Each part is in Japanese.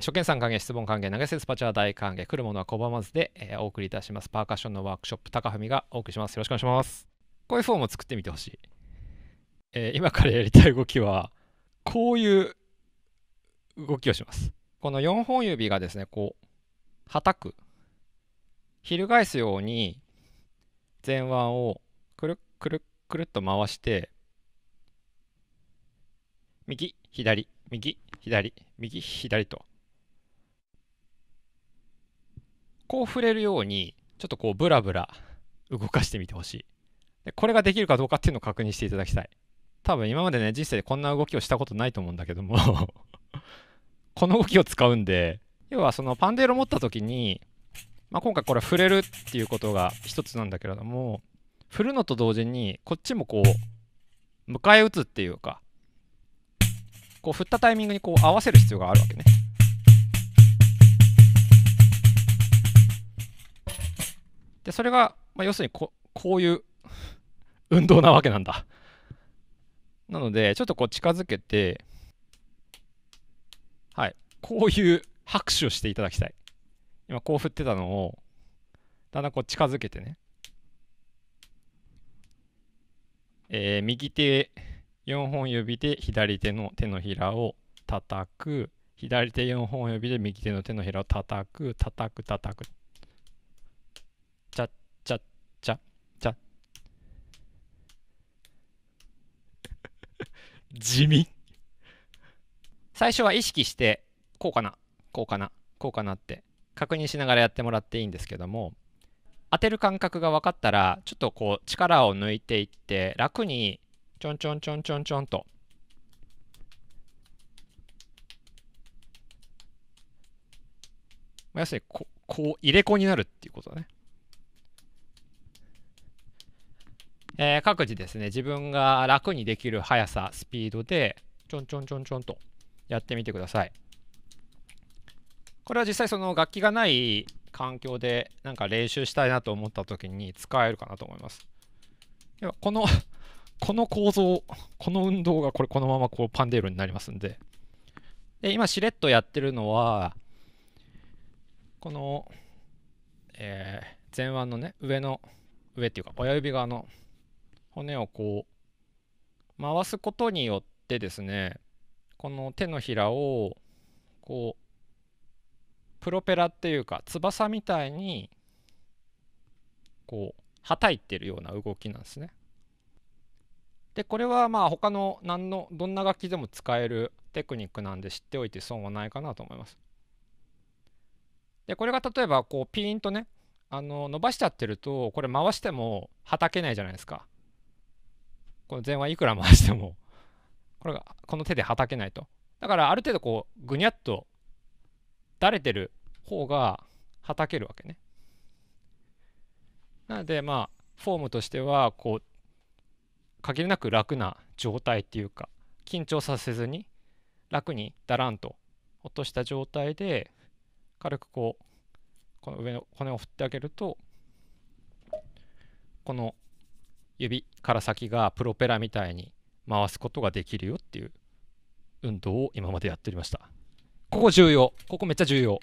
初見さん歓迎、質問歓迎、投げ銭スパチャー大歓迎、来るものは拒まずで、えー、お送りいたします。パーカッションのワークショップ、高文がお送りします。よろしくお願いします。こういうフォームを作ってみてほしい。えー、今からやりたい動きは、こういう動きをします。この4本指がですね、こう、はたく。翻すように、前腕をくるくるくるっと回して、右、左、右、左、右、左とこう触れるようにちょっとこうブラブラ動かしてみてほしいでこれができるかどうかっていうのを確認していただきたい多分今までね人生でこんな動きをしたことないと思うんだけども この動きを使うんで要はそのパンデールを持った時に、まあ、今回これ触れるっていうことが一つなんだけれども振るのと同時にこっちもこう迎え撃つっていうかこう振ったタイミングにこう合わせる必要があるわけねでそれが、まあ、要するにここういう 運動なわけなんだ。なのでちょっとこう近づけてはいこういう拍手をしていただきたい。今こう振ってたのをだんだんこう近づけてね。えー、右手4本指で左手の手のひらを叩く左手4本指で右手の手のひらを叩く叩く叩くちゃ、ちゃ。地味。最初は意識して、こうかな、こうかな、こうかなって確認しながらやってもらっていいんですけども、当てる感覚が分かったら、ちょっとこう力を抜いていって、楽にちょんちょんちょんちょんちょんと。要するにこ、こう、入れ子になるっていうことね。えー、各自ですね、自分が楽にできる速さ、スピードで、ちょんちょんちょんちょんとやってみてください。これは実際その楽器がない環境でなんか練習したいなと思った時に使えるかなと思います。ではこの この構造、この運動がこれこのままこうパンデールになりますんで。で、今しれっとやってるのは、この、えー、前腕のね、上の、上っていうか親指側の骨をこう回すことによってですねこの手のひらをこうプロペラっていうか翼みたいにこうはたいてるような動きなんですね。でこれはまあ他の何のどんな楽器でも使えるテクニックなんで知っておいて損はないかなと思います。でこれが例えばこうピーンとねあの伸ばしちゃってるとこれ回してもはたけないじゃないですか。この前腕いくら回しても、これが、この手ではたけないと。だからある程度こう、ぐにゃっと、だれてる方がはたけるわけね。なのでまあ、フォームとしては、こう、限りなく楽な状態っていうか、緊張させずに、楽にだらんと落とした状態で、軽くこう、この上の骨を振ってあげると、この指から先がプロペラみたいに回すことができるよっていう運動を今までやっておりましたここ重要ここめっちゃ重要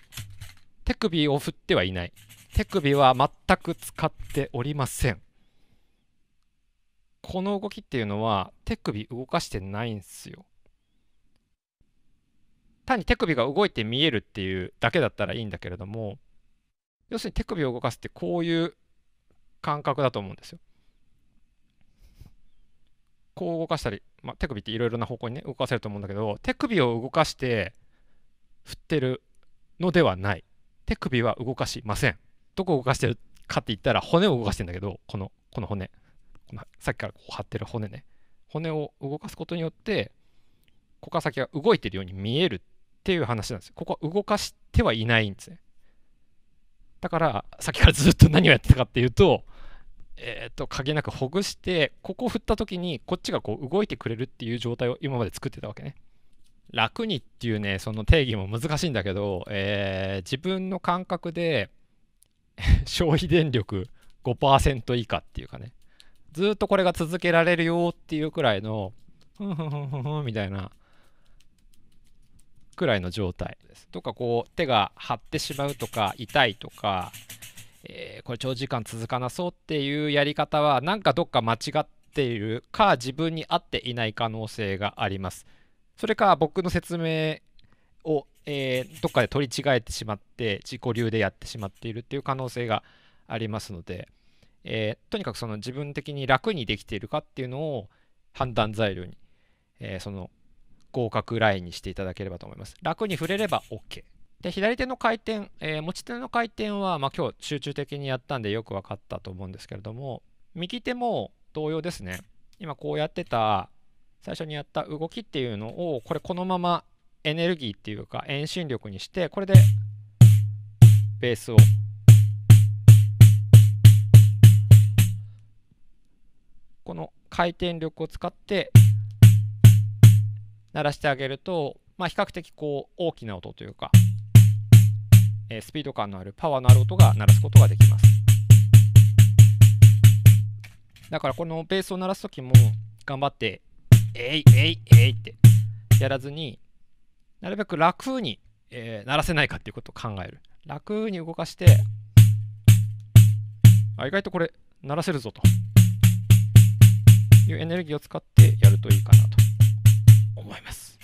手首を振ってはいない手首は全く使っておりませんこの動きっていうのは手首動かしてないんですよ単に手首が動いて見えるっていうだけだったらいいんだけれども要するに手首を動かすってこういう感覚だと思うんですよこう動かしたり、まあ、手首っていろいろな方向にね動かせると思うんだけど手首を動かして振ってるのではない手首は動かしませんどこを動かしてるかって言ったら骨を動かしてんだけどこのこの骨このさっきからこう張ってる骨ね骨を動かすことによって股関先が動いてるように見えるっていう話なんですここは動かしてはいないんですねだからさっきからずっと何をやってたかっていうとえー、っと限りなくほぐしてここを振った時にこっちがこう動いてくれるっていう状態を今まで作ってたわけね。楽にっていうねその定義も難しいんだけど、えー、自分の感覚で 消費電力5%以下っていうかねずっとこれが続けられるよっていうくらいのふんふんふんふんふんみたいなくらいの状態です。とかこう手が張ってしまうとか痛いとかえー、これ長時間続かなそうっていうやり方はなんかどっか間違っているか自分に合っていない可能性があります。それか僕の説明を、えー、どっかで取り違えてしまって自己流でやってしまっているっていう可能性がありますので、えー、とにかくその自分的に楽にできているかっていうのを判断材料に、えその合格ラインにしていただければと思います。楽に触れれば OK。で左手の回転、えー、持ち手の回転は、まあ、今日集中的にやったんでよく分かったと思うんですけれども右手も同様ですね今こうやってた最初にやった動きっていうのをこれこのままエネルギーっていうか遠心力にしてこれでベースをこの回転力を使って鳴らしてあげると、まあ、比較的こう大きな音というか。えスピード感のあるパワーのある音が鳴らすことができますだからこのベースを鳴らす時も頑張って「えいえいえい」ってやらずになるべく楽に、えー、鳴らせないかっていうことを考える楽に動かしてあ意外とこれ鳴らせるぞというエネルギーを使ってやるといいかなと思います